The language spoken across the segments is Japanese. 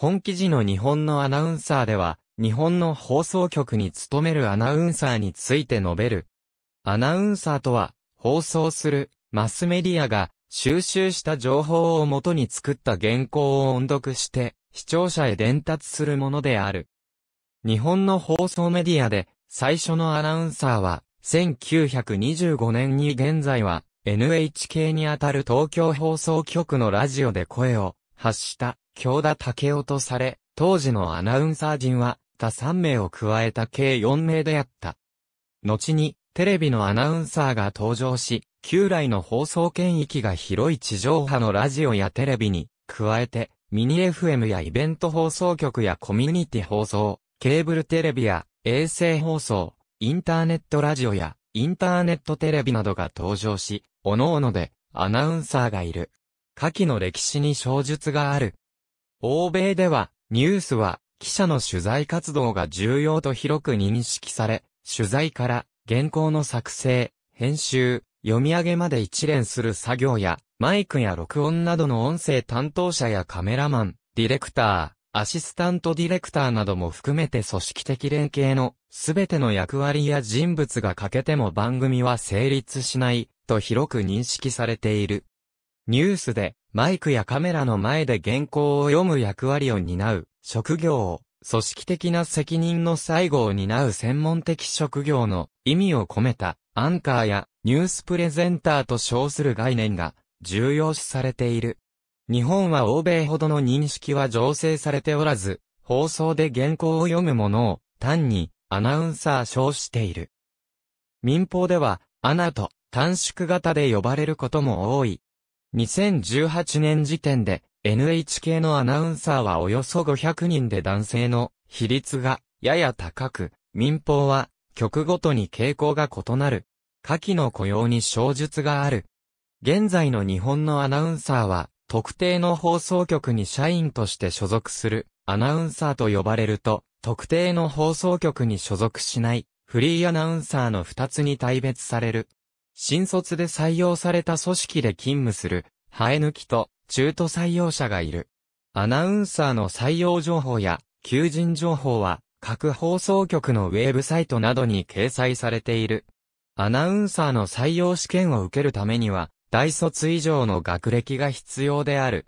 本記事の日本のアナウンサーでは、日本の放送局に勤めるアナウンサーについて述べる。アナウンサーとは、放送するマスメディアが収集した情報をもとに作った原稿を音読して、視聴者へ伝達するものである。日本の放送メディアで、最初のアナウンサーは、1925年に現在は、NHK にあたる東京放送局のラジオで声を発した京田武夫とされ、当時のアナウンサー陣は、他3名を加えた計4名であった。後に、テレビのアナウンサーが登場し、旧来の放送圏域が広い地上波のラジオやテレビに、加えて、ミニ FM やイベント放送局やコミュニティ放送、ケーブルテレビや衛星放送、インターネットラジオやインターネットテレビなどが登場し、各々でアナウンサーがいる。下記の歴史に小述がある欧米では、ニュースは、記者の取材活動が重要と広く認識され、取材から、原稿の作成、編集、読み上げまで一連する作業や、マイクや録音などの音声担当者やカメラマン、ディレクター、アシスタントディレクターなども含めて組織的連携の全ての役割や人物が欠けても番組は成立しないと広く認識されている。ニュースでマイクやカメラの前で原稿を読む役割を担う、職業、を、組織的な責任の最後を担う専門的職業の意味を込めた、アンカーやニュースプレゼンターと称する概念が重要視されている。日本は欧米ほどの認識は醸成されておらず、放送で原稿を読むものを単にアナウンサー称している。民放では、アナと短縮型で呼ばれることも多い。2018年時点で NHK のアナウンサーはおよそ500人で男性の比率がやや高く、民放は局ごとに傾向が異なる。下記の雇用に小述がある。現在の日本のアナウンサーは特定の放送局に社員として所属するアナウンサーと呼ばれると特定の放送局に所属しないフリーアナウンサーの2つに大別される。新卒で採用された組織で勤務する、生え抜きと中途採用者がいる。アナウンサーの採用情報や求人情報は各放送局のウェブサイトなどに掲載されている。アナウンサーの採用試験を受けるためには大卒以上の学歴が必要である。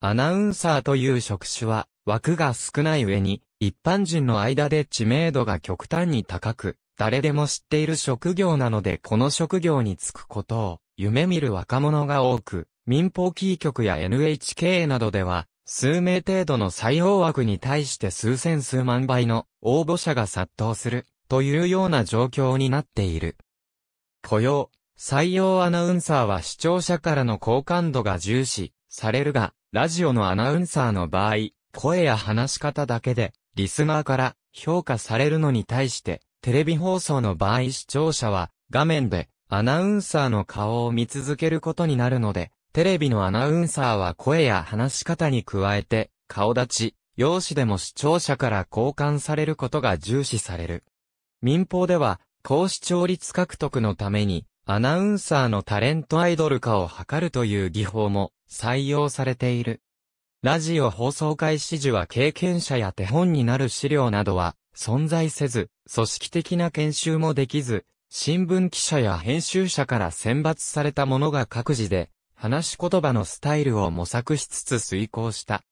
アナウンサーという職種は枠が少ない上に一般人の間で知名度が極端に高く、誰でも知っている職業なのでこの職業に就くことを夢見る若者が多く、民放キー局や NHK などでは、数名程度の採用枠に対して数千数万倍の応募者が殺到するというような状況になっている。雇用、採用アナウンサーは視聴者からの好感度が重視されるが、ラジオのアナウンサーの場合、声や話し方だけで、リスナーから評価されるのに対して、テレビ放送の場合視聴者は画面でアナウンサーの顔を見続けることになるので、テレビのアナウンサーは声や話し方に加えて顔立ち、容姿でも視聴者から交換されることが重視される。民放では高視聴率獲得のためにアナウンサーのタレントアイドル化を図るという技法も採用されている。ラジオ放送開始時は経験者や手本になる資料などは存在せず、組織的な研修もできず、新聞記者や編集者から選抜されたものが各自で、話し言葉のスタイルを模索しつつ遂行した。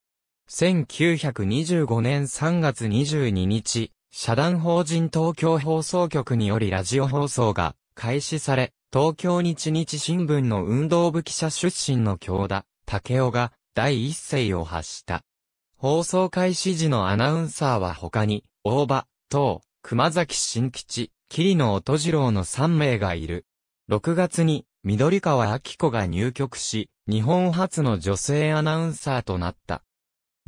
1925年3月22日、社団法人東京放送局によりラジオ放送が開始され、東京日日新聞の運動部記者出身の京田、竹雄が、第一声を発した。放送開始時のアナウンサーは他に、大場、東、熊崎新吉、桐野音次郎の3名がいる。6月に、緑川明子が入局し、日本初の女性アナウンサーとなった。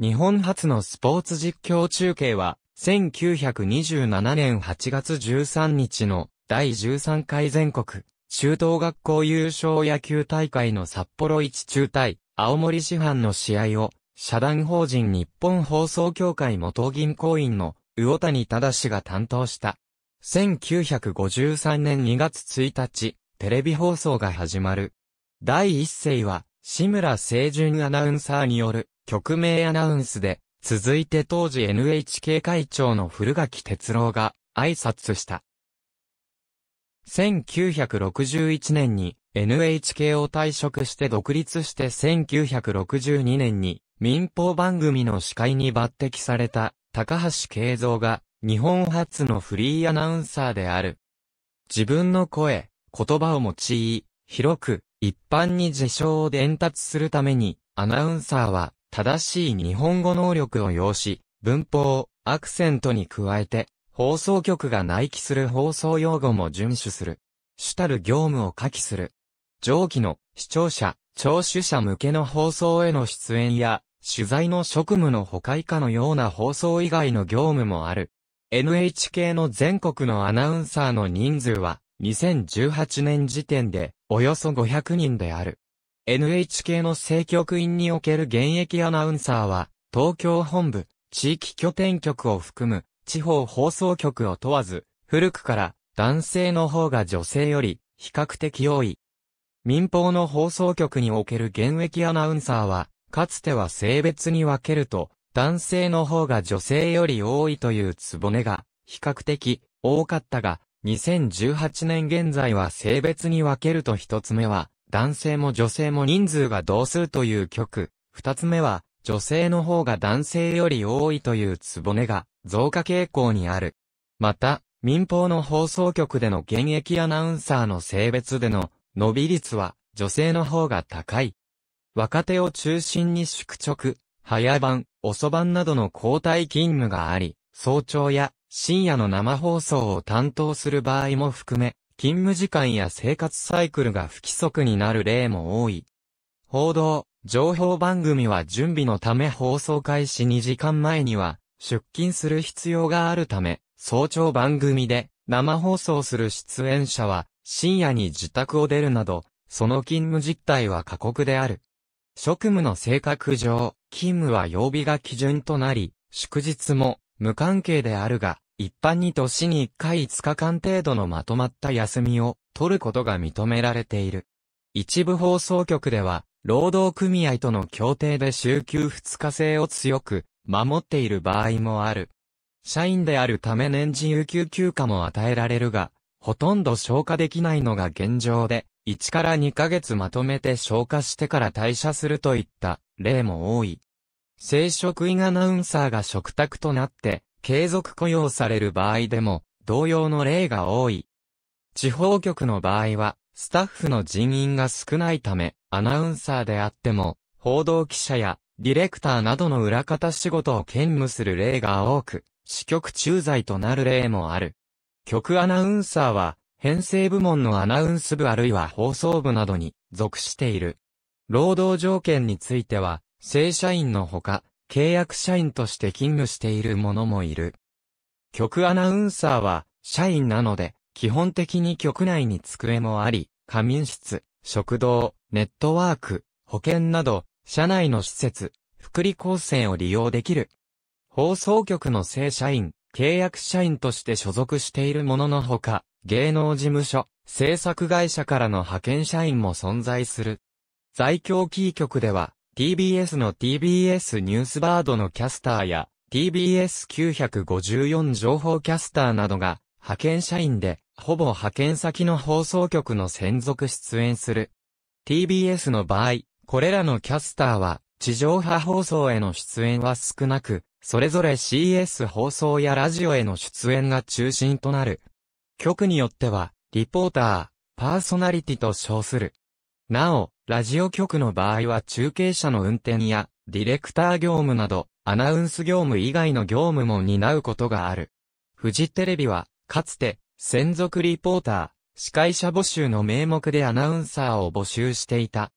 日本初のスポーツ実況中継は、1927年8月13日の第13回全国中等学校優勝野球大会の札幌一中対青森市販の試合を、社団法人日本放送協会元銀行員の魚谷氏が担当した。1953年2月1日、テレビ放送が始まる。第一声は、志村清純アナウンサーによる曲名アナウンスで、続いて当時 NHK 会長の古垣哲郎が挨拶した。1961年に NHK を退職して独立して1962年に民放番組の司会に抜擢された高橋慶三が日本初のフリーアナウンサーである。自分の声、言葉を用い、広く一般に事象を伝達するためにアナウンサーは正しい日本語能力を要し、文法、アクセントに加えて、放送局が内規する放送用語も遵守する。主たる業務を下記する。上記の視聴者、聴取者向けの放送への出演や、取材の職務の他以下のような放送以外の業務もある。NHK の全国のアナウンサーの人数は、2018年時点で、およそ500人である。NHK の政局員における現役アナウンサーは、東京本部、地域拠点局を含む地方放送局を問わず、古くから男性の方が女性より比較的多い。民放の放送局における現役アナウンサーは、かつては性別に分けると、男性の方が女性より多いというつぼねが、比較的多かったが、2018年現在は性別に分けると一つ目は、男性も女性も人数が同数という曲。二つ目は、女性の方が男性より多いというつぼねが、増加傾向にある。また、民放の放送局での現役アナウンサーの性別での伸び率は女性の方が高い。若手を中心に宿直、早番、遅番などの交代勤務があり、早朝や深夜の生放送を担当する場合も含め、勤務時間や生活サイクルが不規則になる例も多い。報道、情報番組は準備のため放送開始2時間前には出勤する必要があるため、早朝番組で生放送する出演者は深夜に自宅を出るなど、その勤務実態は過酷である。職務の性格上、勤務は曜日が基準となり、祝日も無関係であるが、一般に年に1回5日間程度のまとまった休みを取ることが認められている。一部放送局では、労働組合との協定で週休2日制を強く守っている場合もある。社員であるため年次有給休暇も与えられるが、ほとんど消化できないのが現状で、1から2ヶ月まとめて消化してから退社するといった例も多い。生職員アナウンサーが食卓となって継続雇用される場合でも同様の例が多い。地方局の場合はスタッフの人員が少ないためアナウンサーであっても報道記者やディレクターなどの裏方仕事を兼務する例が多く、支局駐在となる例もある。局アナウンサーは、編成部門のアナウンス部あるいは放送部などに属している。労働条件については、正社員のほか、契約社員として勤務している者もいる。局アナウンサーは、社員なので、基本的に局内に机もあり、仮眠室、食堂、ネットワーク、保険など、社内の施設、福利厚生を利用できる。放送局の正社員、契約社員として所属しているもののほか、芸能事務所、制作会社からの派遣社員も存在する。在京キー局では、TBS の TBS ニュースバードのキャスターや、TBS954 情報キャスターなどが、派遣社員で、ほぼ派遣先の放送局の専属出演する。TBS の場合、これらのキャスターは、地上波放送への出演は少なく、それぞれ CS 放送やラジオへの出演が中心となる。局によっては、リポーター、パーソナリティと称する。なお、ラジオ局の場合は中継車の運転や、ディレクター業務など、アナウンス業務以外の業務も担うことがある。フジテレビは、かつて、専属リポーター、司会者募集の名目でアナウンサーを募集していた。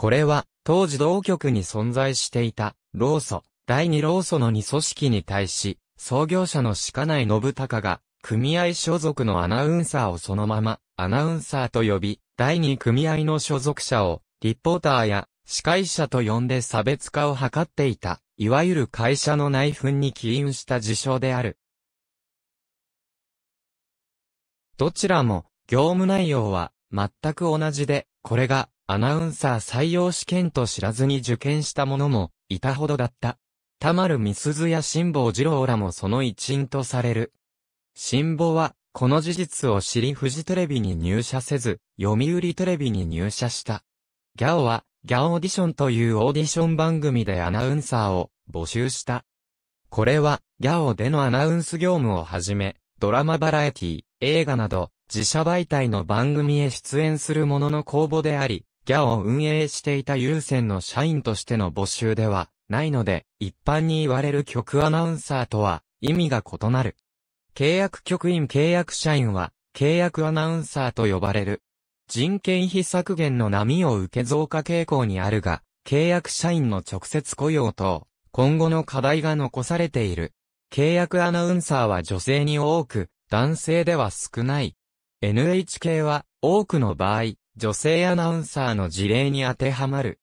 これは、当時同局に存在していた、老祖、第二老祖の二組織に対し、創業者の鹿内信孝が、組合所属のアナウンサーをそのまま、アナウンサーと呼び、第二組合の所属者を、リポーターや、司会者と呼んで差別化を図っていた、いわゆる会社の内紛に起因した事象である。どちらも、業務内容は、全く同じで、これが、アナウンサー採用試験と知らずに受験した者もいたほどだった。田丸みすずや辛抱二郎らもその一員とされる。辛抱は、この事実を知りフジテレビに入社せず、読売テレビに入社した。ギャオは、ギャオーディションというオーディション番組でアナウンサーを募集した。これは、ギャオでのアナウンス業務をはじめ、ドラマバラエティ、映画など、自社媒体の番組へ出演する者の公募であり、GA を運営していた優先の社員としての募集ではないので、一般に言われる局アナウンサーとは意味が異なる。契約局員契約社員は契約アナウンサーと呼ばれる。人件費削減の波を受け増加傾向にあるが、契約社員の直接雇用等、今後の課題が残されている。契約アナウンサーは女性に多く、男性では少ない。NHK は多くの場合、女性アナウンサーの事例に当てはまる。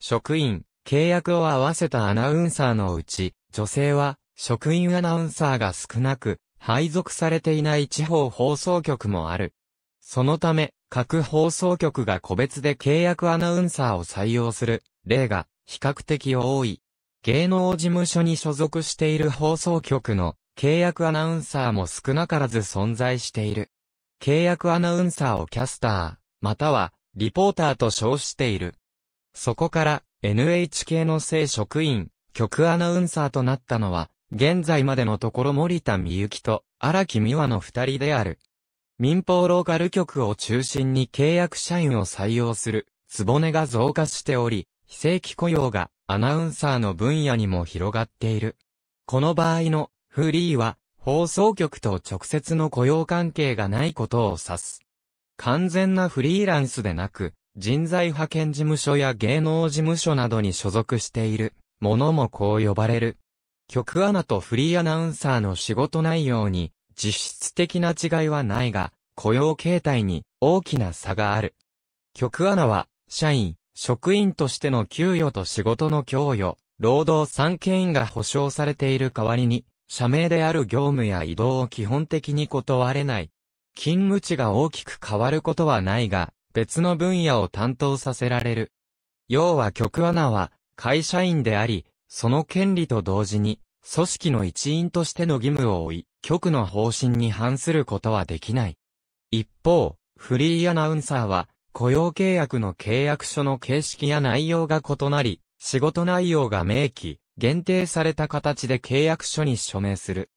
職員、契約を合わせたアナウンサーのうち、女性は、職員アナウンサーが少なく、配属されていない地方放送局もある。そのため、各放送局が個別で契約アナウンサーを採用する例が比較的多い。芸能事務所に所属している放送局の契約アナウンサーも少なからず存在している。契約アナウンサーをキャスター、または、リポーターと称している。そこから、NHK の正職員、局アナウンサーとなったのは、現在までのところ森田美幸と荒木美和の二人である。民放ローカル局を中心に契約社員を採用する、つぼねが増加しており、非正規雇用がアナウンサーの分野にも広がっている。この場合のフリーは放送局と直接の雇用関係がないことを指す。完全なフリーランスでなく、人材派遣事務所や芸能事務所などに所属している、ものもこう呼ばれる。局アナとフリーアナウンサーの仕事内容に、実質的な違いはないが、雇用形態に大きな差がある。局アナは、社員、職員としての給与と仕事の供与、労働三権員が保障されている代わりに、社名である業務や移動を基本的に断れない、勤務地が大きく変わることはないが、別の分野を担当させられる。要は局アナは会社員であり、その権利と同時に、組織の一員としての義務を負い、局の方針に反することはできない。一方、フリーアナウンサーは、雇用契約の契約書の形式や内容が異なり、仕事内容が明記、限定された形で契約書に署名する。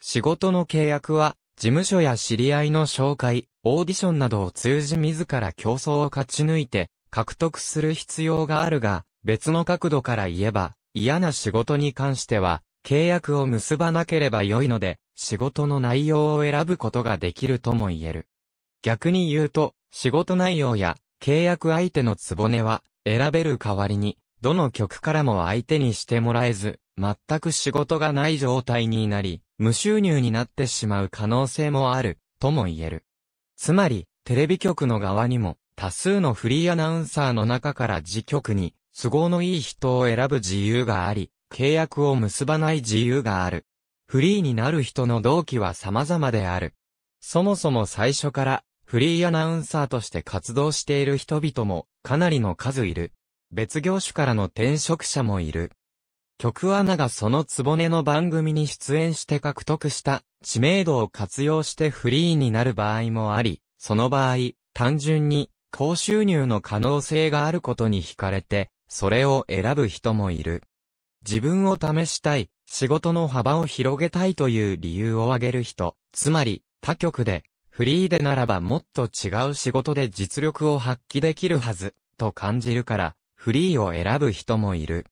仕事の契約は、事務所や知り合いの紹介、オーディションなどを通じ自ら競争を勝ち抜いて獲得する必要があるが、別の角度から言えば、嫌な仕事に関しては、契約を結ばなければ良いので、仕事の内容を選ぶことができるとも言える。逆に言うと、仕事内容や契約相手のつぼねは、選べる代わりに、どの曲からも相手にしてもらえず、全く仕事がない状態になり、無収入になってしまう可能性もある、とも言える。つまり、テレビ局の側にも、多数のフリーアナウンサーの中から自局に、都合のいい人を選ぶ自由があり、契約を結ばない自由がある。フリーになる人の動機は様々である。そもそも最初から、フリーアナウンサーとして活動している人々も、かなりの数いる。別業種からの転職者もいる。局アナがそのつぼねの番組に出演して獲得した知名度を活用してフリーになる場合もあり、その場合、単純に高収入の可能性があることに惹かれて、それを選ぶ人もいる。自分を試したい、仕事の幅を広げたいという理由を挙げる人、つまり、他局で、フリーでならばもっと違う仕事で実力を発揮できるはず、と感じるから、フリーを選ぶ人もいる。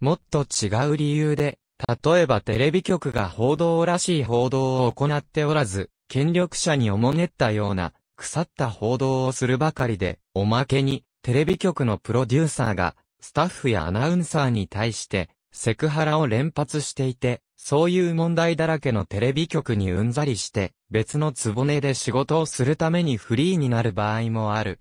もっと違う理由で、例えばテレビ局が報道らしい報道を行っておらず、権力者におもねったような、腐った報道をするばかりで、おまけに、テレビ局のプロデューサーが、スタッフやアナウンサーに対して、セクハラを連発していて、そういう問題だらけのテレビ局にうんざりして、別のつぼねで仕事をするためにフリーになる場合もある。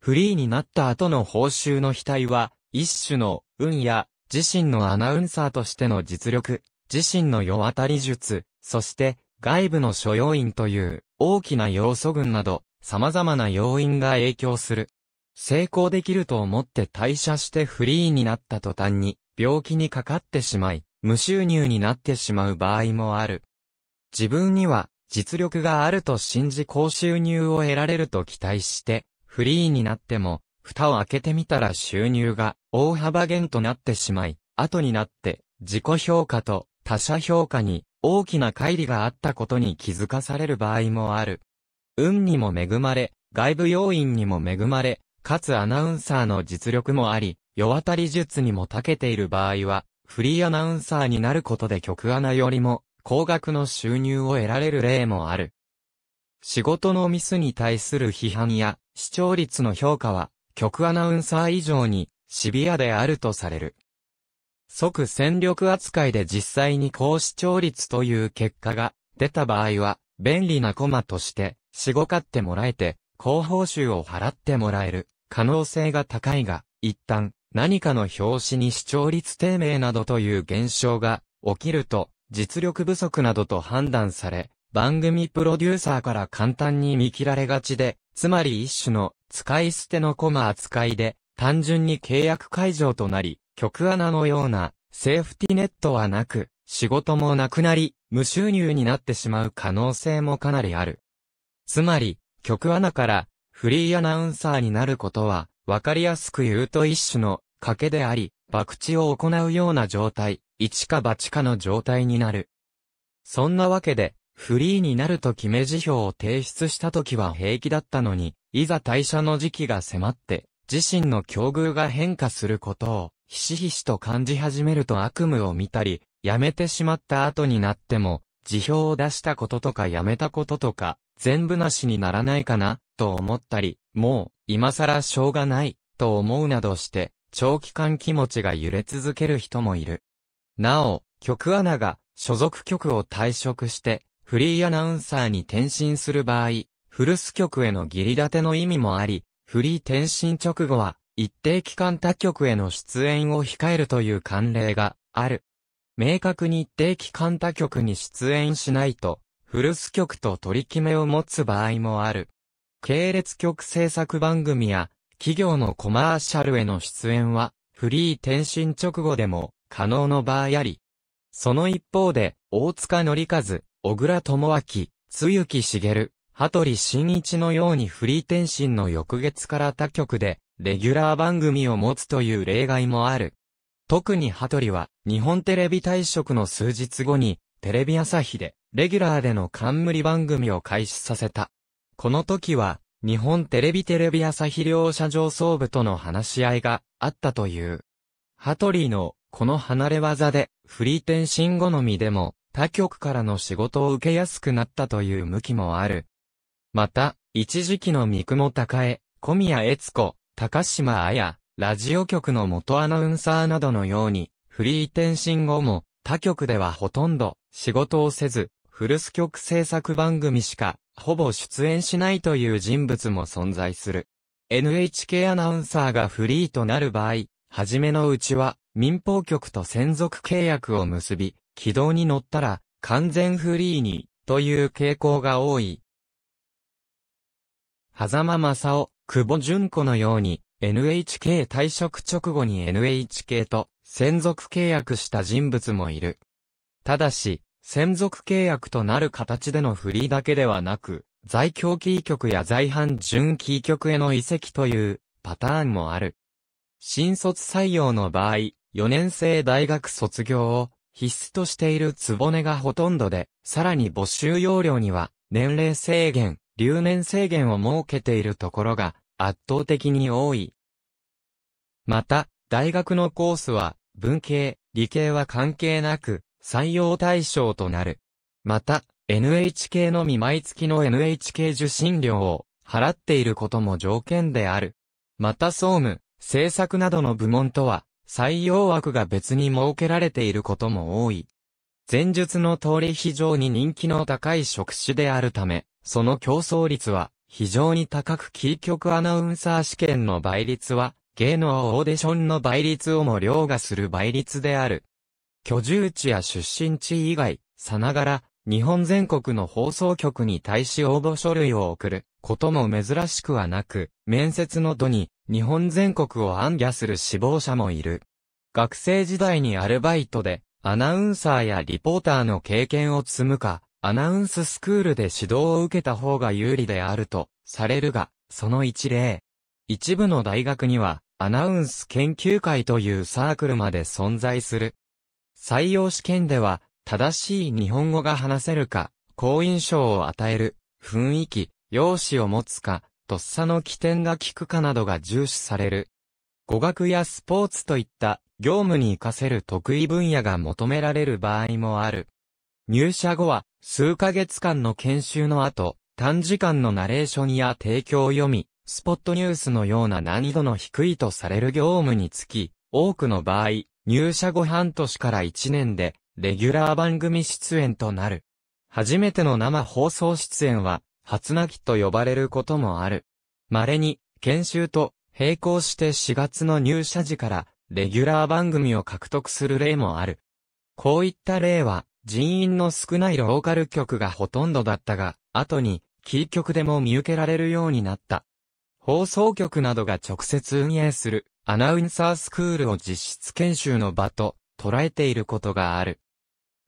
フリーになった後の報酬の額は、一種の、運や自身のアナウンサーとしての実力、自身の世渡り術、そして外部の所要員という大きな要素群など様々な要因が影響する。成功できると思って退社してフリーになった途端に病気にかかってしまい、無収入になってしまう場合もある。自分には実力があると信じ高収入を得られると期待して、フリーになっても蓋を開けてみたら収入が大幅減となってしまい、後になって自己評価と他者評価に大きな乖離があったことに気づかされる場合もある。運にも恵まれ、外部要因にも恵まれ、かつアナウンサーの実力もあり、世渡り術にも長けている場合は、フリーアナウンサーになることで曲穴よりも、高額の収入を得られる例もある。仕事のミスに対する批判や視聴率の評価は局アナウンサー以上にシビアであるとされる。即戦力扱いで実際に高視聴率という結果が出た場合は、便利なコマとして、しごかってもらえて、高報酬を払ってもらえる可能性が高いが、一旦何かの表紙に視聴率低迷などという現象が起きると、実力不足などと判断され、番組プロデューサーから簡単に見切られがちで、つまり一種の使い捨てのコマ扱いで、単純に契約解除となり、曲穴のようなセーフティネットはなく、仕事もなくなり、無収入になってしまう可能性もかなりある。つまり、曲穴からフリーアナウンサーになることは、わかりやすく言うと一種の賭けであり、博打を行うような状態、一か八かの状態になる。そんなわけで、フリーになると決め辞表を提出した時は平気だったのに、いざ退社の時期が迫って、自身の境遇が変化することを、ひしひしと感じ始めると悪夢を見たり、辞めてしまった後になっても、辞表を出したこととか辞めたこととか、全部なしにならないかな、と思ったり、もう、今更しょうがない、と思うなどして、長期間気持ちが揺れ続ける人もいる。なお、曲穴が所属局を退職して、フリーアナウンサーに転身する場合、フルス局への義理立ての意味もあり、フリー転身直後は、一定期間他局への出演を控えるという慣例がある。明確に一定期間他局に出演しないと、フルス局と取り決めを持つ場合もある。系列局制作番組や、企業のコマーシャルへの出演は、フリー転身直後でも可能の場合あり。その一方で、大塚則和、小倉智明、露木茂、羽鳥慎一のようにフリー転身の翌月から他局で、レギュラー番組を持つという例外もある。特に羽鳥は、日本テレビ退職の数日後に、テレビ朝日で、レギュラーでの冠番組を開始させた。この時は、日本テレビテレビ朝日両社上層部との話し合いがあったという。羽鳥の、この離れ技で、フリー転身好みでも、他局からの仕事を受けやすくなったという向きもある。また、一時期の三雲高江、小宮悦子、高島彩、ラジオ局の元アナウンサーなどのように、フリー転身後も、他局ではほとんど仕事をせず、フルス局制作番組しか、ほぼ出演しないという人物も存在する。NHK アナウンサーがフリーとなる場合、はじめのうちは、民放局と専属契約を結び、軌道に乗ったら完全フリーにという傾向が多い。狭間正夫、久保純子のように NHK 退職直後に NHK と専属契約した人物もいる。ただし、専属契約となる形でのフリーだけではなく、在京キー局や在阪準キー局への移籍というパターンもある。新卒採用の場合、4年生大学卒業を必須としているねがほとんどで、さらに募集容量には、年齢制限、留年制限を設けているところが、圧倒的に多い。また、大学のコースは、文系、理系は関係なく、採用対象となる。また、NHK のみ毎月の NHK 受信料を払っていることも条件である。また総務、政策などの部門とは採用枠が別に設けられていることも多い。前述の通り非常に人気の高い職種であるため、その競争率は非常に高くキー局アナウンサー試験の倍率は、芸能オーディションの倍率をも凌駕する倍率である。居住地や出身地以外、さながら、日本全国の放送局に対し応募書類を送ることも珍しくはなく、面接の度に日本全国を暗夜する死亡者もいる。学生時代にアルバイトで、アナウンサーやリポーターの経験を積むか、アナウンススクールで指導を受けた方が有利であると、されるが、その一例。一部の大学には、アナウンス研究会というサークルまで存在する。採用試験では、正しい日本語が話せるか、好印象を与える、雰囲気、容姿を持つか、とっさの起点が効くかなどが重視される。語学やスポーツといった業務に活かせる得意分野が求められる場合もある。入社後は数ヶ月間の研修の後、短時間のナレーションや提供を読み、スポットニュースのような難易度の低いとされる業務につき、多くの場合、入社後半年から1年で、レギュラー番組出演となる。初めての生放送出演は、初泣きと呼ばれることもある。稀に、研修と並行して4月の入社時から、レギュラー番組を獲得する例もある。こういった例は、人員の少ないローカル局がほとんどだったが、後に、キー局でも見受けられるようになった。放送局などが直接運営するアナウンサースクールを実質研修の場と捉えていることがある。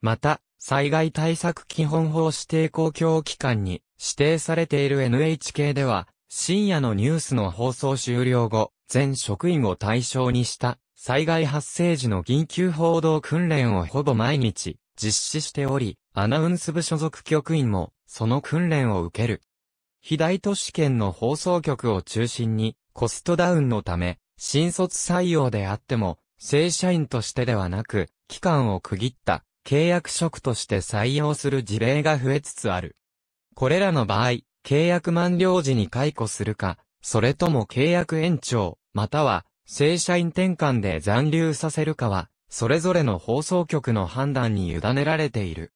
また、災害対策基本法指定公共機関に指定されている NHK では、深夜のニュースの放送終了後、全職員を対象にした災害発生時の緊急報道訓練をほぼ毎日実施しており、アナウンス部所属局員もその訓練を受ける。非大都市圏の放送局を中心にコストダウンのため、新卒採用であっても、正社員としてではなく、期間を区切った契約職として採用する事例が増えつつある。これらの場合、契約満了時に解雇するか、それとも契約延長、または正社員転換で残留させるかは、それぞれの放送局の判断に委ねられている。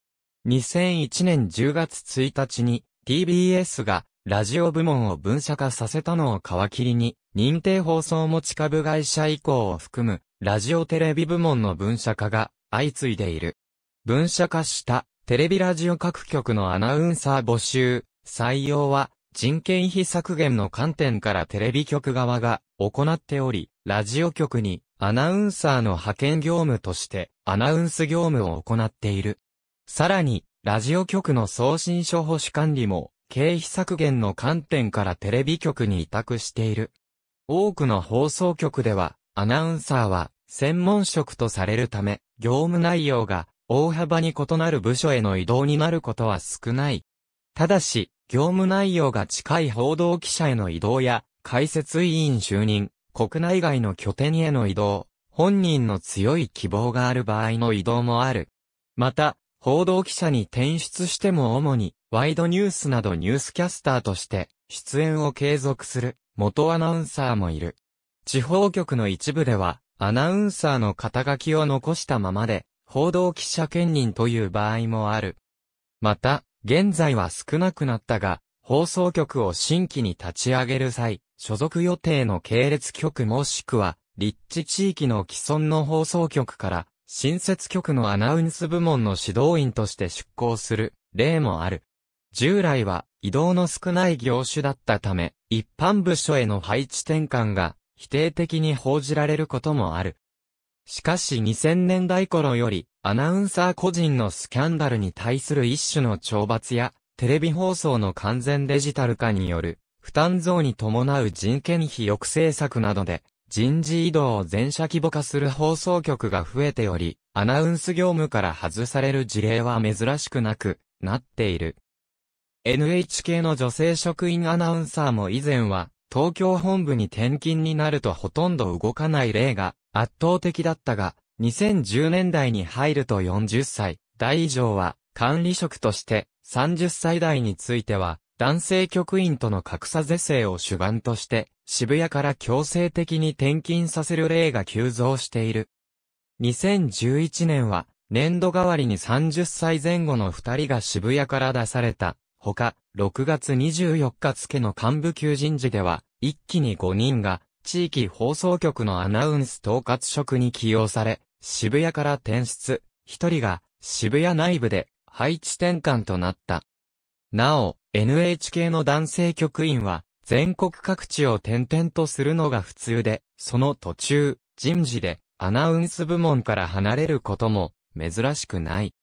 2001年10月1日に TBS がラジオ部門を分社化させたのを皮切りに、認定放送持ち株会社以降を含むラジオテレビ部門の分社化が相次いでいる。文社化したテレビラジオ各局のアナウンサー募集、採用は人件費削減の観点からテレビ局側が行っており、ラジオ局にアナウンサーの派遣業務としてアナウンス業務を行っている。さらに、ラジオ局の送信書保守管理も経費削減の観点からテレビ局に委託している。多くの放送局ではアナウンサーは専門職とされるため、業務内容が大幅に異なる部署への移動になることは少ない。ただし、業務内容が近い報道記者への移動や、解説委員就任、国内外の拠点への移動、本人の強い希望がある場合の移動もある。また、報道記者に転出しても主に、ワイドニュースなどニュースキャスターとして、出演を継続する、元アナウンサーもいる。地方局の一部では、アナウンサーの肩書きを残したままで、報道記者兼任という場合もある。また、現在は少なくなったが、放送局を新規に立ち上げる際、所属予定の系列局もしくは、立地地域の既存の放送局から、新設局のアナウンス部門の指導員として出向する例もある。従来は移動の少ない業種だったため、一般部署への配置転換が否定的に報じられることもある。しかし2000年代頃より、アナウンサー個人のスキャンダルに対する一種の懲罰や、テレビ放送の完全デジタル化による、負担増に伴う人件費抑制策などで、人事異動を全社規模化する放送局が増えており、アナウンス業務から外される事例は珍しくなくなっている。NHK の女性職員アナウンサーも以前は、東京本部に転勤になるとほとんど動かない例が圧倒的だったが、2010年代に入ると40歳代以上は管理職として30歳代については男性局員との格差是正を主眼として渋谷から強制的に転勤させる例が急増している。2011年は年度代わりに30歳前後の2人が渋谷から出されたほか、6月24日付の幹部級人事では、一気に5人が、地域放送局のアナウンス統括職に起用され、渋谷から転出、一人が、渋谷内部で、配置転換となった。なお、NHK の男性局員は、全国各地を転々とするのが普通で、その途中、人事で、アナウンス部門から離れることも、珍しくない。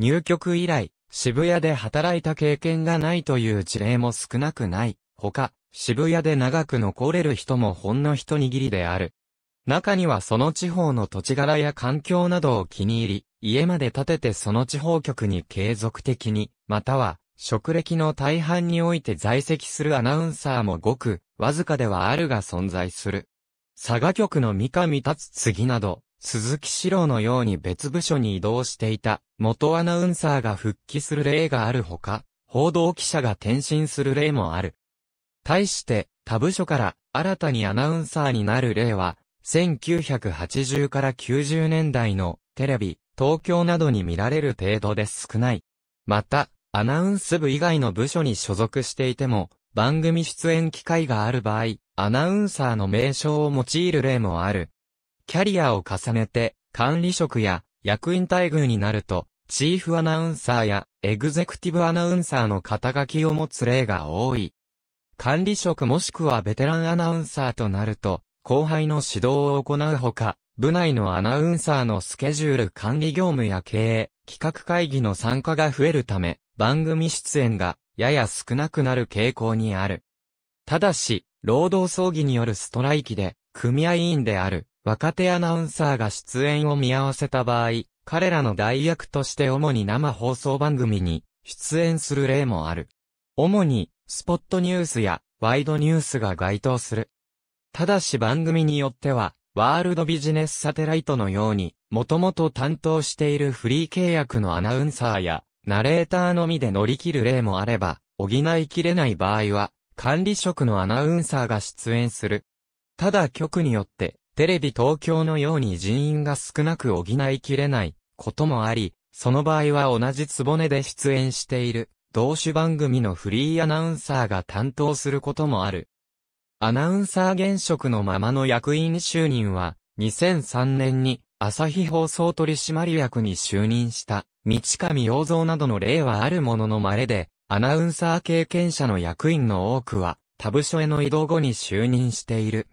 入局以来、渋谷で働いた経験がないという事例も少なくない。ほか、渋谷で長く残れる人もほんの一握りである。中にはその地方の土地柄や環境などを気に入り、家まで建ててその地方局に継続的に、または、職歴の大半において在籍するアナウンサーもごく、わずかではあるが存在する。佐賀局の三上達次など、鈴木史郎のように別部署に移動していた元アナウンサーが復帰する例があるほか、報道記者が転身する例もある。対して、他部署から新たにアナウンサーになる例は、1980から90年代のテレビ、東京などに見られる程度で少ない。また、アナウンス部以外の部署に所属していても、番組出演機会がある場合、アナウンサーの名称を用いる例もある。キャリアを重ねて、管理職や役員待遇になると、チーフアナウンサーやエグゼクティブアナウンサーの肩書きを持つ例が多い。管理職もしくはベテランアナウンサーとなると、後輩の指導を行うほか、部内のアナウンサーのスケジュール管理業務や経営、企画会議の参加が増えるため、番組出演がやや少なくなる傾向にある。ただし、労働争議によるストライキで、組合員である若手アナウンサーが出演を見合わせた場合、彼らの代役として主に生放送番組に出演する例もある。主に、スポットニュースやワイドニュースが該当する。ただし番組によっては、ワールドビジネスサテライトのように、もともと担当しているフリー契約のアナウンサーや、ナレーターのみで乗り切る例もあれば、補いきれない場合は、管理職のアナウンサーが出演する。ただ局によって、テレビ東京のように人員が少なく補いきれないこともあり、その場合は同じつぼねで出演している同種番組のフリーアナウンサーが担当することもある。アナウンサー現職のままの役員就任は、2003年に朝日放送取締役に就任した、道上洋蔵などの例はあるものの稀で、アナウンサー経験者の役員の多くは、他部署への移動後に就任している。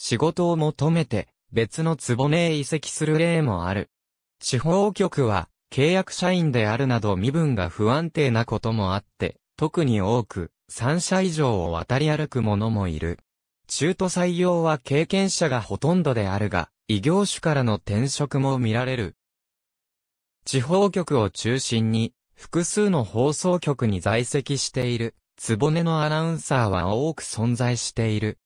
仕事を求めて別の壺根へ移籍する例もある。地方局は契約社員であるなど身分が不安定なこともあって、特に多く3社以上を渡り歩く者もいる。中途採用は経験者がほとんどであるが、異業種からの転職も見られる。地方局を中心に、複数の放送局に在籍している、つぼねのアナウンサーは多く存在している。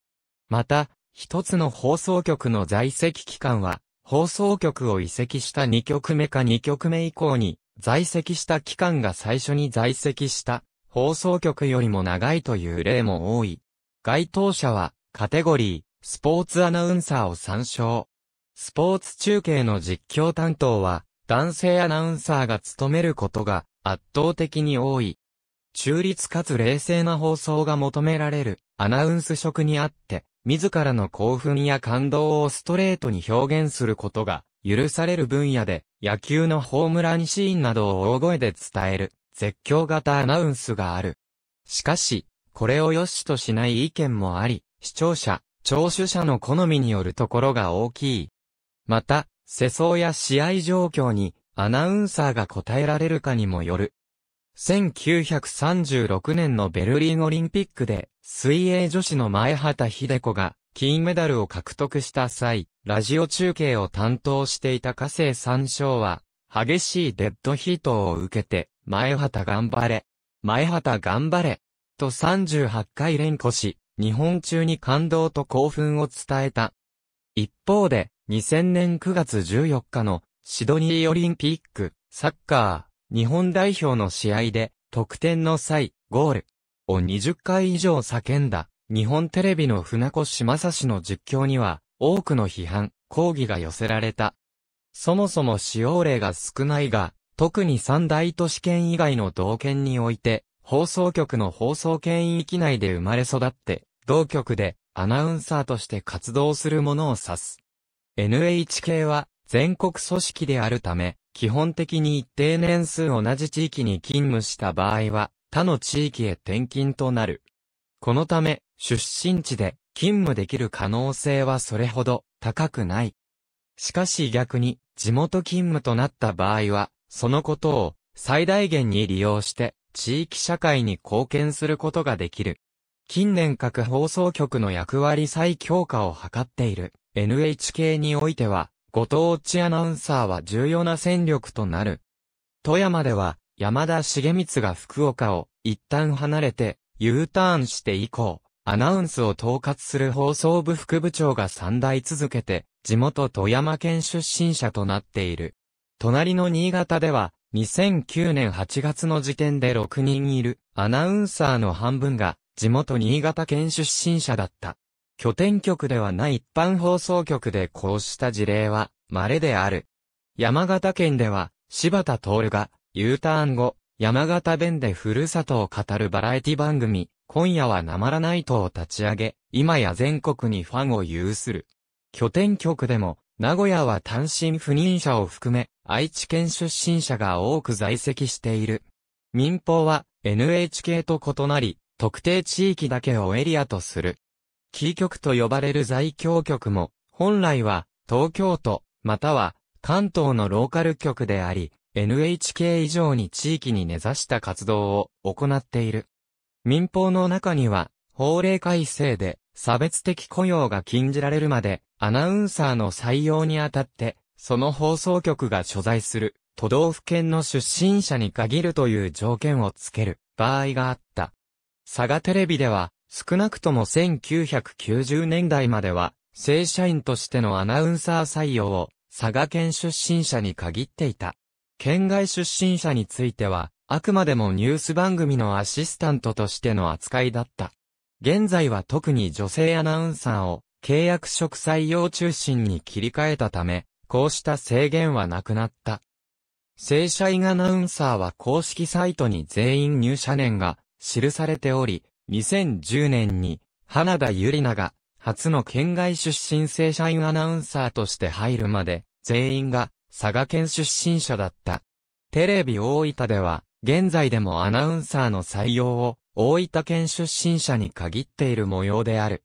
また、一つの放送局の在籍期間は、放送局を移籍した2局目か2局目以降に、在籍した期間が最初に在籍した放送局よりも長いという例も多い。該当者は、カテゴリー、スポーツアナウンサーを参照。スポーツ中継の実況担当は、男性アナウンサーが務めることが圧倒的に多い。中立かつ冷静な放送が求められるアナウンス職にあって、自らの興奮や感動をストレートに表現することが許される分野で野球のホームランシーンなどを大声で伝える絶叫型アナウンスがある。しかし、これを良しとしない意見もあり、視聴者、聴取者の好みによるところが大きい。また、世相や試合状況にアナウンサーが答えられるかにもよる。1936年のベルリンオリンピックで、水泳女子の前畑秀子が金メダルを獲得した際、ラジオ中継を担当していた加勢三章は、激しいデッドヒートを受けて、前畑頑張れ、前畑頑張れ、と38回連呼し、日本中に感動と興奮を伝えた。一方で、2000年9月14日のシドニーオリンピック、サッカー、日本代表の試合で、得点の際、ゴールを20回以上叫んだ、日本テレビの船越正氏の実況には、多くの批判、抗議が寄せられた。そもそも使用例が少ないが、特に三大都市圏以外の同県において、放送局の放送圏域内で生まれ育って、同局でアナウンサーとして活動するものを指す。NHK は全国組織であるため、基本的に一定年数同じ地域に勤務した場合は、他の地域へ転勤となる。このため、出身地で勤務できる可能性はそれほど高くない。しかし逆に、地元勤務となった場合は、そのことを最大限に利用して、地域社会に貢献することができる。近年各放送局の役割再強化を図っている NHK においては、後藤地アナウンサーは重要な戦力となる。富山では、山田茂光が福岡を一旦離れて U ターンして以降、アナウンスを統括する放送部副部長が3代続けて、地元富山県出身者となっている。隣の新潟では、2009年8月の時点で6人いるアナウンサーの半分が地元新潟県出身者だった。拠点局ではない一般放送局でこうした事例は稀である。山形県では、柴田徹が U ターン後、山形弁でふるさとを語るバラエティ番組、今夜はなまらないとを立ち上げ、今や全国にファンを有する。拠点局でも、名古屋は単身赴任者を含め、愛知県出身者が多く在籍している。民放は NHK と異なり、特定地域だけをエリアとする。キー局と呼ばれる在京局も、本来は東京都、または関東のローカル局であり、NHK 以上に地域に根ざした活動を行っている。民放の中には、法令改正で差別的雇用が禁じられるまで、アナウンサーの採用にあたって、その放送局が所在する都道府県の出身者に限るという条件をつける場合があった。佐賀テレビでは、少なくとも1990年代までは、正社員としてのアナウンサー採用を、佐賀県出身者に限っていた。県外出身者については、あくまでもニュース番組のアシスタントとしての扱いだった。現在は特に女性アナウンサーを契約職採用中心に切り替えたため、こうした制限はなくなった。正社員アナウンサーは公式サイトに全員入社年が記されており、2010年に、花田ゆりなが、初の県外出身正社員アナウンサーとして入るまで、全員が、佐賀県出身者だった。テレビ大分では、現在でもアナウンサーの採用を、大分県出身者に限っている模様である。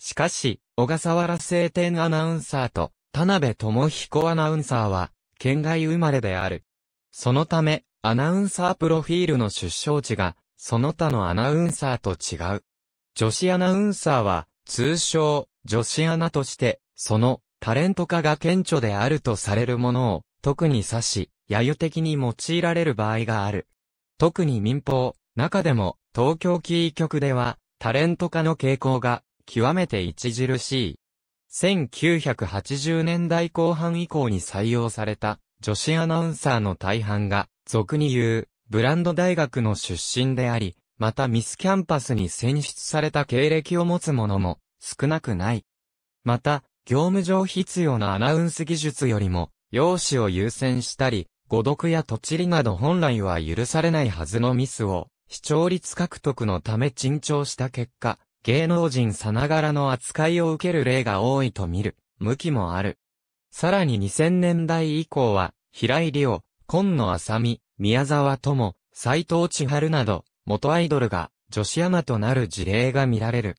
しかし、小笠原晴天アナウンサーと、田辺智彦アナウンサーは、県外生まれである。そのため、アナウンサープロフィールの出生地が、その他のアナウンサーと違う。女子アナウンサーは、通称、女子アナとして、その、タレント化が顕著であるとされるものを、特に指し、揶揄的に用いられる場合がある。特に民放、中でも、東京キー局では、タレント化の傾向が、極めて著しい。1980年代後半以降に採用された、女子アナウンサーの大半が、俗に言う、ブランド大学の出身であり、またミスキャンパスに選出された経歴を持つ者も少なくない。また、業務上必要なアナウンス技術よりも、容姿を優先したり、誤読やとちりなど本来は許されないはずのミスを、視聴率獲得のため珍重した結果、芸能人さながらの扱いを受ける例が多いと見る、向きもある。さらに2000年代以降は、平井理央、今野麻美、宮沢も、斎藤千春など、元アイドルが女子アナとなる事例が見られる。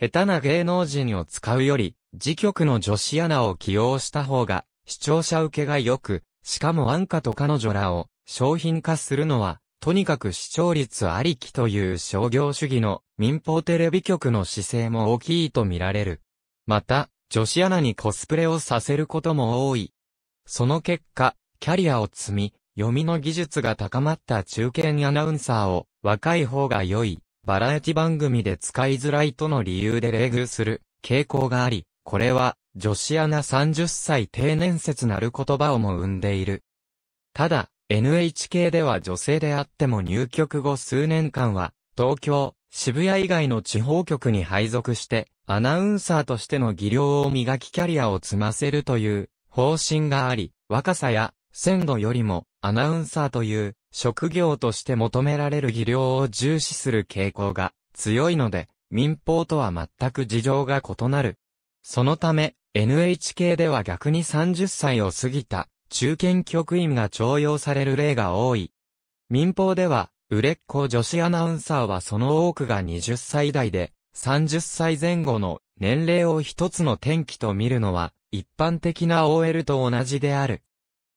下手な芸能人を使うより、次局の女子アナを起用した方が、視聴者受けが良く、しかも安価と彼女らを商品化するのは、とにかく視聴率ありきという商業主義の民放テレビ局の姿勢も大きいと見られる。また、女子アナにコスプレをさせることも多い。その結果、キャリアを積み、読みの技術が高まった中堅アナウンサーを若い方が良い、バラエティ番組で使いづらいとの理由で冷遇する傾向があり、これは女子アナ30歳定年説なる言葉をも生んでいる。ただ、NHK では女性であっても入局後数年間は、東京、渋谷以外の地方局に配属して、アナウンサーとしての技量を磨きキャリアを積ませるという方針があり、若さや鮮度よりもアナウンサーという職業として求められる技量を重視する傾向が強いので、民放とは全く事情が異なる。そのため、NHK では逆に30歳を過ぎた中堅局員が徴用される例が多い。民放では、売れっ子女子アナウンサーはその多くが20歳代で、30歳前後の年齢を一つの転機と見るのは、一般的な OL と同じである。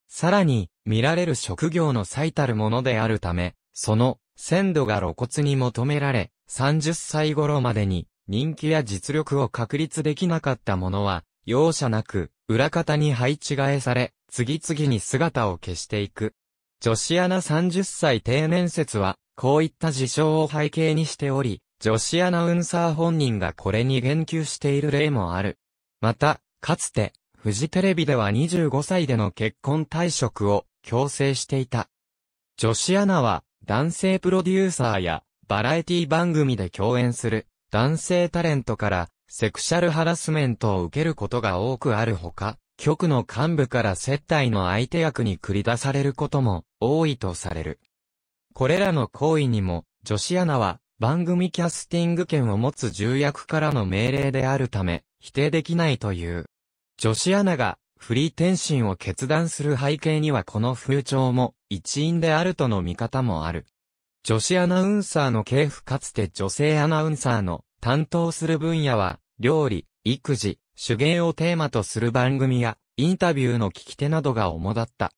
さらに、見られる職業の最たるものであるため、その、鮮度が露骨に求められ、30歳頃までに、人気や実力を確立できなかったものは、容赦なく、裏方に配置替えされ、次々に姿を消していく。女子アナ30歳定年説は、こういった事象を背景にしており、女子アナウンサー本人がこれに言及している例もある。また、かつて、フジテレビでは25歳での結婚退職を強制していた。女子アナは男性プロデューサーやバラエティ番組で共演する男性タレントからセクシャルハラスメントを受けることが多くあるほか、局の幹部から接待の相手役に繰り出されることも多いとされる。これらの行為にも女子アナは番組キャスティング権を持つ重役からの命令であるため否定できないという。女子アナがフリー転身を決断する背景にはこの風潮も一因であるとの見方もある。女子アナウンサーの系譜かつて女性アナウンサーの担当する分野は料理、育児、手芸をテーマとする番組やインタビューの聞き手などが主だった。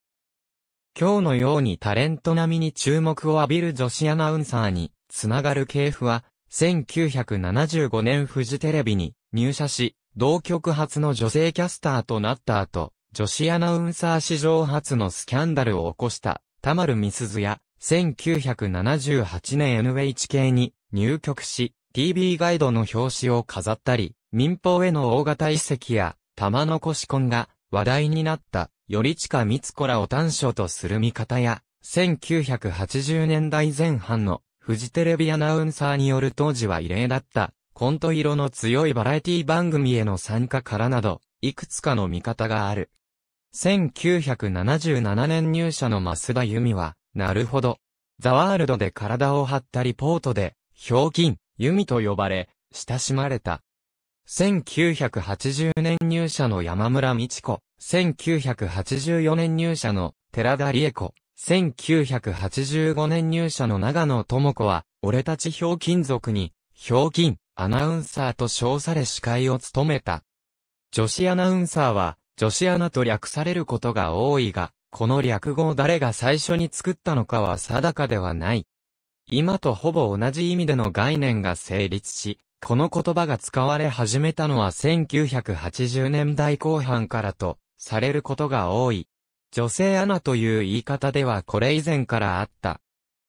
今日のようにタレント並みに注目を浴びる女子アナウンサーにつながる系譜は1975年フジテレビに入社し同局初の女性キャスターとなった後、女子アナウンサー史上初のスキャンダルを起こした、田丸みすずや、1978年 NHK に入局し、TV ガイドの表紙を飾ったり、民放への大型遺跡や、玉残し婚が話題になった、より近光子らを短所とする見方や、1980年代前半のフジテレビアナウンサーによる当時は異例だったコント色の強いバラエティ番組への参加からなど、いくつかの見方がある。1977年入社の増田由美は、なるほど。ザワールドで体を張ったリポートで、ひょうきん、由美と呼ばれ、親しまれた。1980年入社の山村美智子、1984年入社の寺田理恵子、1985年入社の長野智子は、俺たちひょうきん族に、ひょうきん、アナウンサーと称され司会を務めた。女子アナウンサーは、女子アナと略されることが多いが、この略語を誰が最初に作ったのかは定かではない。今とほぼ同じ意味での概念が成立し、この言葉が使われ始めたのは1980年代後半からと、されることが多い。女性アナという言い方ではこれ以前からあった。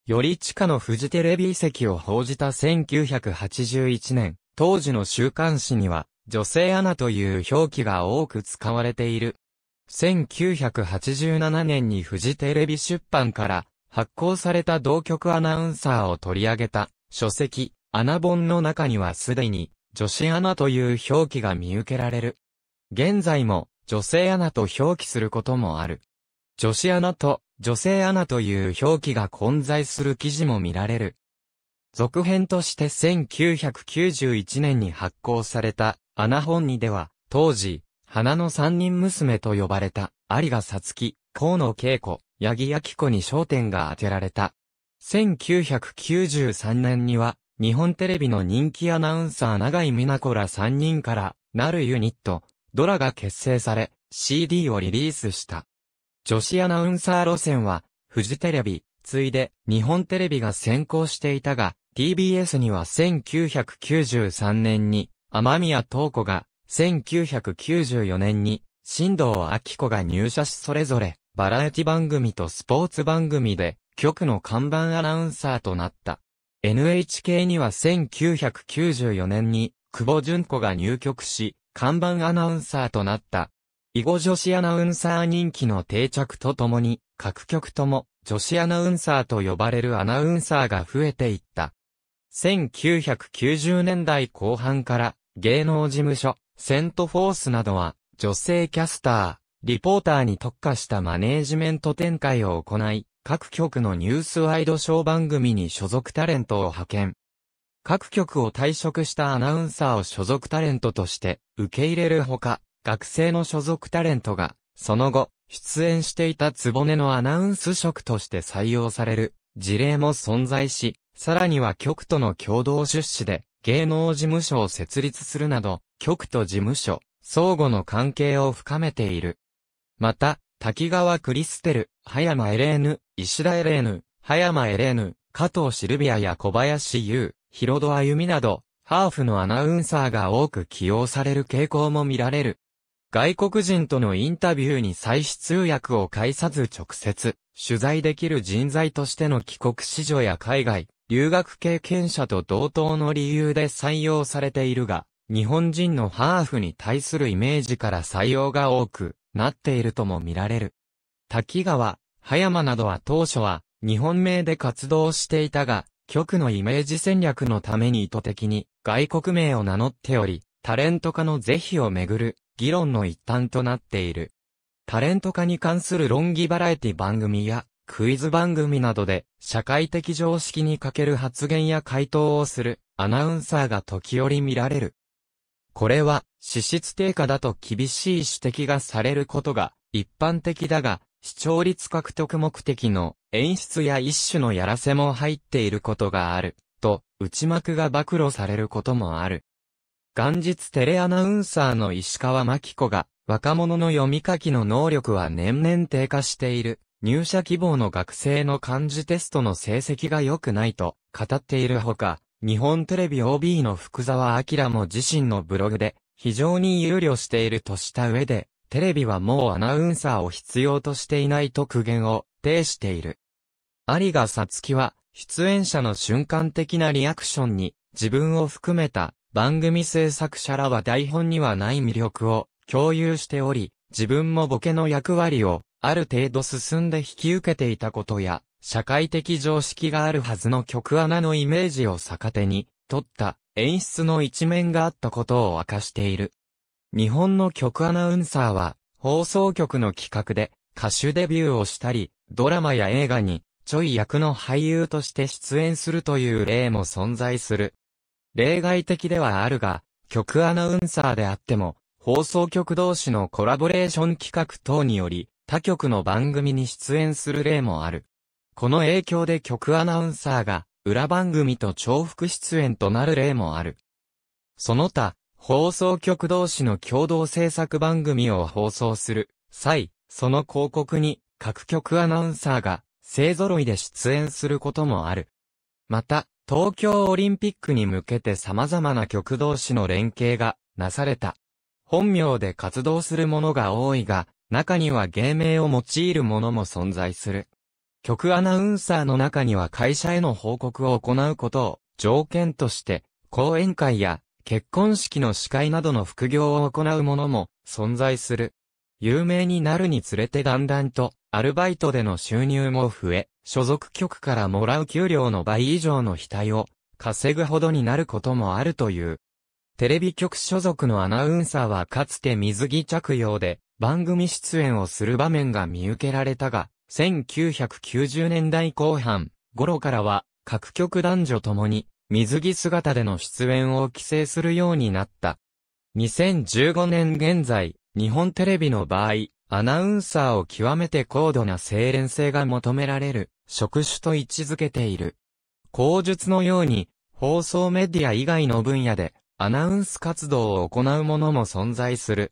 より地下のフジテレビ遺跡を報じた1981年、当時の週刊誌には、女性アナという表記が多く使われている。1987年にフジテレビ出版から発行された同局アナウンサーを取り上げた書籍、アナ本の中にはすでに女子アナという表記が見受けられる。現在も女性アナと表記することもある。女子アナと女性アナという表記が混在する記事も見られる。続編として1991年に発行された、アナ本にでは、当時、花の三人娘と呼ばれた、有賀さつき、河野恵子、八木明子に焦点が当てられた。1993年には、日本テレビの人気アナウンサー長井美奈子ら三人から、なるユニット、ドラが結成され、CD をリリースした。女子アナウンサー路線は、フジテレビ、ついで、日本テレビが先行していたが、TBS には1993年に、天宮東子が、1994年に、新藤明子が入社しそれぞれ、バラエティ番組とスポーツ番組で、局の看板アナウンサーとなった。NHK には1994年に、久保純子が入局し、看板アナウンサーとなった。囲碁女子アナウンサー人気の定着とともに、各局とも女子アナウンサーと呼ばれるアナウンサーが増えていった。1990年代後半から芸能事務所、セントフォースなどは女性キャスター、リポーターに特化したマネージメント展開を行い、各局のニュースワイドショー番組に所属タレントを派遣。各局を退職したアナウンサーを所属タレントとして受け入れるほか、学生の所属タレントが、その後、出演していたつぼねのアナウンス職として採用される事例も存在し、さらには局との共同出資で芸能事務所を設立するなど、局と事務所、相互の関係を深めている。また、滝川クリステル、葉山エレーヌ、石田エレーヌ、葉山エレーヌ、加藤シルビアや小林優、ヒロド歩など、ハーフのアナウンサーが多く起用される傾向も見られる。外国人とのインタビューに再出通訳を介さず直接、取材できる人材としての帰国子女や海外、留学経験者と同等の理由で採用されているが、日本人のハーフに対するイメージから採用が多くなっているとも見られる。滝川、葉山などは当初は日本名で活動していたが、局のイメージ戦略のために意図的に外国名を名乗っており、タレント化の是非をめぐる議論の一端となっている。タレント化に関する論議バラエティ番組やクイズ番組などで社会的常識に欠ける発言や回答をするアナウンサーが時折見られる。これは資質低下だと厳しい指摘がされることが一般的だが、視聴率獲得目的の演出や一種のやらせも入っていることがある、と内幕が暴露されることもある。元日テレアナウンサーの石川真紀子が、若者の読み書きの能力は年々低下している。入社希望の学生の漢字テストの成績が良くないと語っているほか、日本テレビ OB の福沢明も自身のブログで非常に憂慮しているとした上で、テレビはもうアナウンサーを必要としていないと苦言を呈している。有賀さつきは、出演者の瞬間的なリアクションに自分を含めた番組制作者らは台本にはない魅力を共有しており、自分もボケの役割をある程度進んで引き受けていたことや、社会的常識があるはずの曲穴のイメージを逆手に、取った演出の一面があったことを明かしている。日本の曲アナウンサーは、放送局の企画で歌手デビューをしたり、ドラマや映画にちょい役の俳優として出演するという例も存在する。例外的ではあるが、局アナウンサーであっても、放送局同士のコラボレーション企画等により、他局の番組に出演する例もある。この影響で局アナウンサーが、裏番組と重複出演となる例もある。その他、放送局同士の共同制作番組を放送する際、その広告に各局アナウンサーが勢揃いで出演することもある。また、東京オリンピックに向けて様々な曲同士の連携がなされた。本名で活動する者が多いが、中には芸名を用いる者も存在する。局アナウンサーの中には会社への報告を行うことを条件として、講演会や結婚式の司会などの副業を行う者も存在する。有名になるにつれてだんだんとアルバイトでの収入も増え、所属局からもらう給料の倍以上の額を稼ぐほどになることもあるという。テレビ局所属のアナウンサーはかつて水着着用で番組出演をする場面が見受けられたが、1990年代後半頃からは各局男女ともに水着姿での出演を規制するようになった。2015年現在、日本テレビの場合、アナウンサーを極めて高度な精錬性が求められる職種と位置づけている。口述のように、放送メディア以外の分野で、アナウンス活動を行うものも存在する。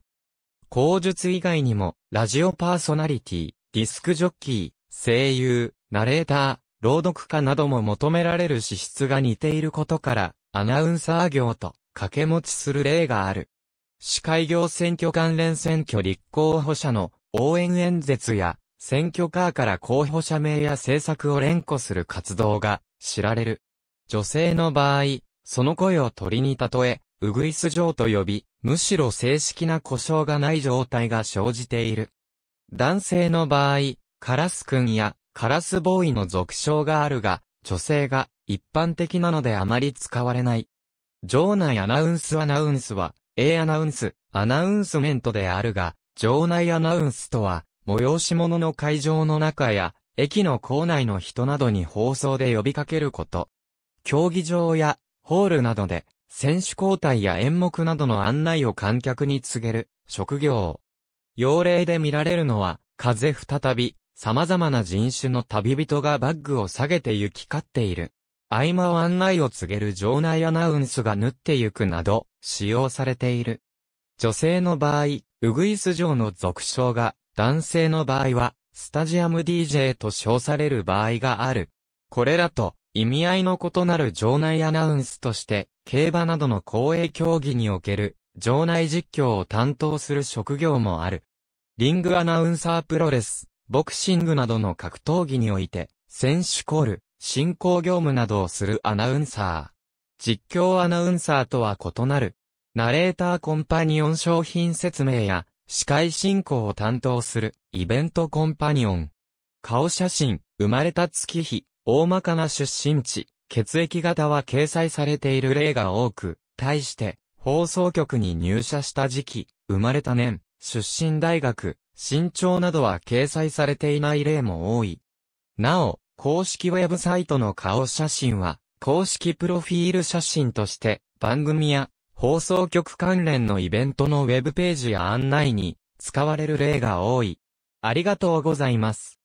口述以外にも、ラジオパーソナリティ、ディスクジョッキー、声優、ナレーター、朗読家なども求められる資質が似ていることから、アナウンサー業と掛け持ちする例がある。市会業選挙関連選挙立候補者の応援演説や選挙カーから候補者名や政策を連呼する活動が知られる。女性の場合、その声を鳥に例え、うぐいす状と呼び、むしろ正式な故障がない状態が生じている。男性の場合、カラス君やカラスボーイの俗称があるが、女性が一般的なのであまり使われない。場内アナウンスアナウンスは、A アナウンス、アナウンスメントであるが、場内アナウンスとは、催し物の会場の中や、駅の構内の人などに放送で呼びかけること。競技場や、ホールなどで、選手交代や演目などの案内を観客に告げる、職業。用例で見られるのは、風再び、様々な人種の旅人がバッグを下げて行き交っている。合間を案内を告げる場内アナウンスが縫ってゆくなど、使用されている。女性の場合、ウグイス嬢の俗称が、男性の場合は、スタジアム DJ と称される場合がある。これらと意味合いの異なる場内アナウンスとして、競馬などの公営競技における場内実況を担当する職業もある。リングアナウンサープロレス、ボクシングなどの格闘技において、選手コール、進行業務などをするアナウンサー。実況アナウンサーとは異なる、ナレーターコンパニオン商品説明や、司会進行を担当する、イベントコンパニオン。顔写真、生まれた月日、大まかな出身地、血液型は掲載されている例が多く、対して、放送局に入社した時期、生まれた年、出身大学、身長などは掲載されていない例も多い。なお、公式ウェブサイトの顔写真は、公式プロフィール写真として、番組や放送局関連のイベントのウェブページや案内に使われる例が多い。ありがとうございます。